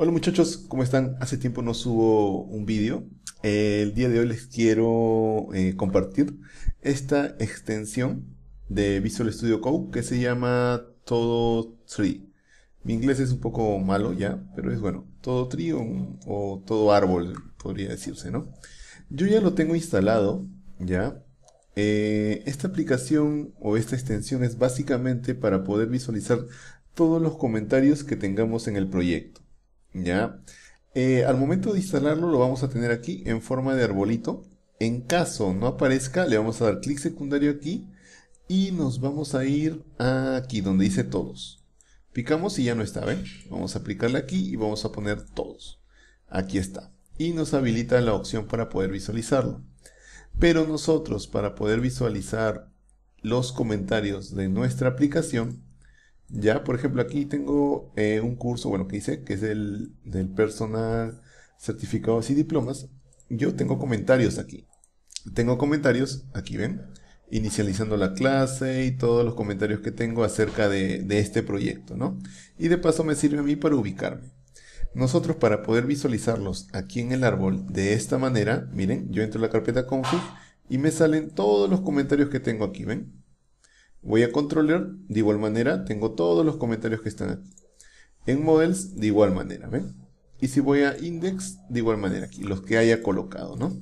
Hola muchachos, ¿cómo están? Hace tiempo no subo un vídeo. el día de hoy les quiero eh, compartir esta extensión de Visual Studio Code que se llama Todo Tree. Mi inglés es un poco malo ya, pero es bueno, Todo Tree o, Todo Árbol, podría decirse, ¿no? Yo ya lo tengo instalado, ya. Eh, esta aplicación o esta extensión es básicamente para poder visualizar todos los comentarios que tengamos en el proyecto. ¿ya? Eh, al momento de instalarlo lo vamos a tener aquí en forma de arbolito. En caso no aparezca, le vamos a dar clic secundario aquí y nos vamos a ir aquí donde dice todos. Picamos y ya no está, ¿ven? Vamos a aplicarle aquí y vamos a poner todos. Aquí está. Y nos habilita la opción para poder visualizarlo. Pero nosotros para poder visualizar los comentarios de nuestra aplicación ya, por ejemplo, aquí tengo eh, un curso, bueno, que hice, que es el del personal certificados y diplomas. Yo tengo comentarios aquí. Tengo comentarios, aquí ven, inicializando la clase y todos los comentarios que tengo acerca de, este proyecto, ¿no? Y de paso me sirve a mí para ubicarme. Nosotros para poder visualizarlos aquí en el árbol de esta manera, miren, yo entro a la carpeta config y me salen todos los comentarios que tengo aquí, ¿ven? Voy a controller, de igual manera tengo todos los comentarios que están aquí. En models, de igual manera, ¿ven? Y si voy a index, de igual manera aquí, los que haya colocado, ¿no?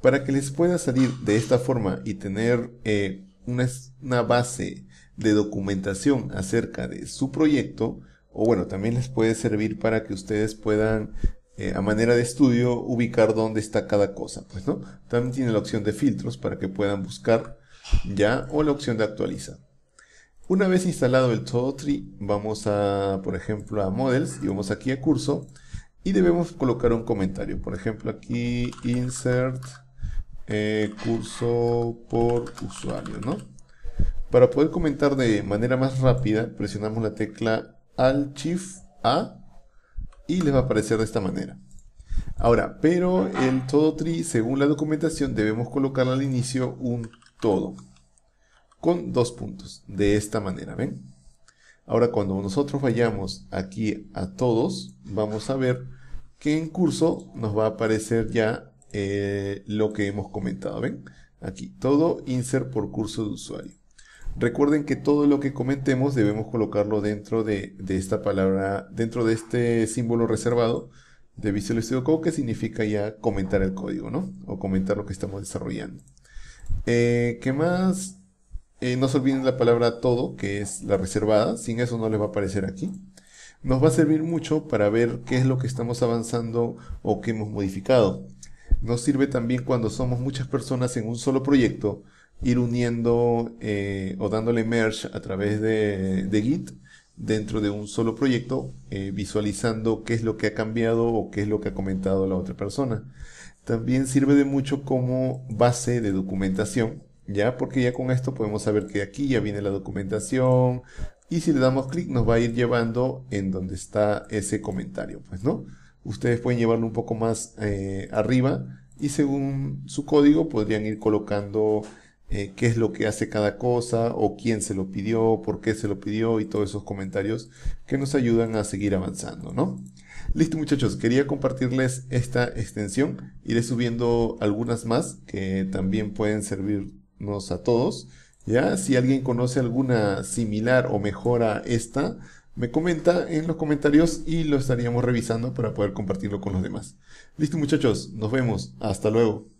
Para que les pueda salir de esta forma y tener eh, una, una base de documentación acerca de su proyecto, o bueno, también les puede servir para que ustedes puedan eh, a manera de estudio ubicar dónde está cada cosa, pues, ¿no? También tiene la opción de filtros para que puedan buscar ¿ya? O la opción de actualizar. Una vez instalado el todo tree, vamos a, por ejemplo, a Models y vamos aquí a curso y debemos colocar un comentario. Por ejemplo, aquí insert eh, curso por usuario, ¿no? Para poder comentar de manera más rápida, presionamos la tecla Alt Shift A y les va a aparecer de esta manera. Ahora, pero el todo tree, según la documentación, debemos colocar al inicio un todo con dos puntos, de esta manera, ¿ven? Ahora cuando nosotros vayamos aquí a todos, vamos a ver que en curso nos va a aparecer ya eh, lo que hemos comentado, ¿ven? Aquí, todo insert por curso de usuario. Recuerden que todo lo que comentemos debemos colocarlo dentro de, esta palabra, dentro de este símbolo reservado de Visual Studio Code que significa ya comentar el código, ¿no? O comentar lo que estamos desarrollando que eh, ¿Qué más? Eh, no se olviden la palabra todo, que es la reservada. Sin eso no les va a aparecer aquí. Nos va a servir mucho para ver qué es lo que estamos avanzando o qué hemos modificado. Nos sirve también cuando somos muchas personas en un solo proyecto, ir uniendo eh, o dándole merge a través de Git dentro de un solo proyecto, eh, visualizando qué es lo que ha cambiado o qué es lo que ha comentado la otra persona. También sirve de mucho como base de documentación, ya porque ya con esto podemos saber que aquí ya viene la documentación y si le damos clic nos va a ir llevando en donde está ese comentario, pues no. Ustedes pueden llevarlo un poco más eh, arriba y según su código podrían ir colocando eh, qué es lo que hace cada cosa, o quién se lo pidió, por qué se lo pidió, y todos esos comentarios que nos ayudan a seguir avanzando, ¿no? Listo muchachos, quería compartirles esta extensión, iré subiendo algunas más que también pueden servirnos a todos. Ya, si alguien conoce alguna similar o mejor a esta, me comenta en los comentarios y lo estaríamos revisando para poder compartirlo con los demás. Listo muchachos, nos vemos, hasta luego.